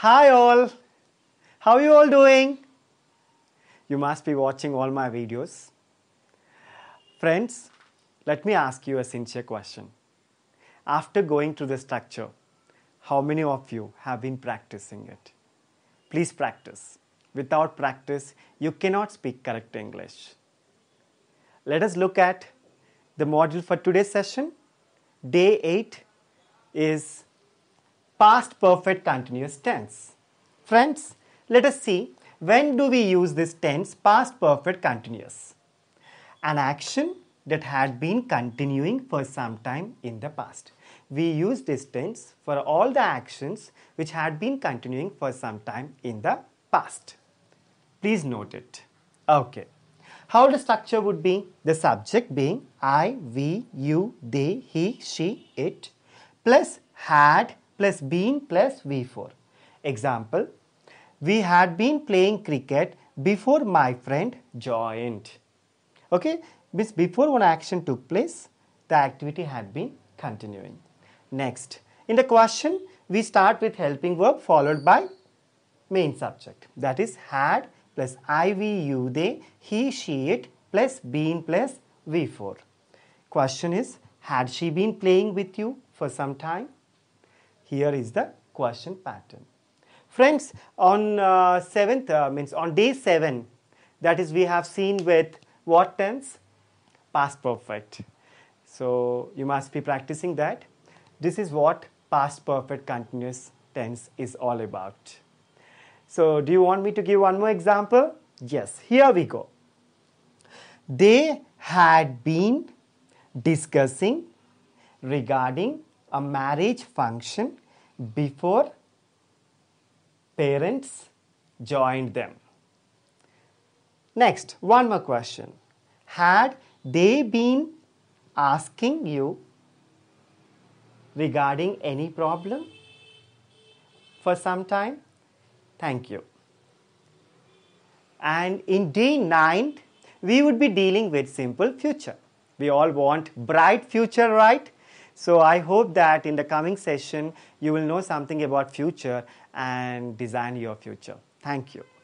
Hi all! How are you all doing? You must be watching all my videos. Friends, let me ask you a sincere question. After going through the structure, how many of you have been practicing it? Please practice. Without practice, you cannot speak correct English. Let us look at the module for today's session. Day 8 is past perfect continuous tense. Friends, let us see when do we use this tense past perfect continuous. An action that had been continuing for some time in the past. We use this tense for all the actions which had been continuing for some time in the past. Please note it. Okay. How the structure would be? The subject being I, we, you, they, he, she, it plus had plus been plus V4. Example, we had been playing cricket before my friend joined. Okay, means before one action took place, the activity had been continuing. Next, in the question, we start with helping verb followed by main subject. That is had plus i v u they, he, she, it plus been plus V4. Question is, had she been playing with you for some time? Here is the question pattern. Friends, on uh, seventh uh, means on day seven, that is we have seen with what tense? Past perfect. So you must be practicing that. This is what past perfect continuous tense is all about. So do you want me to give one more example? Yes, here we go. They had been discussing regarding a marriage function before parents joined them. Next, one more question. Had they been asking you regarding any problem for some time? Thank you. And in day 9, we would be dealing with simple future. We all want bright future, right? So I hope that in the coming session, you will know something about future and design your future. Thank you.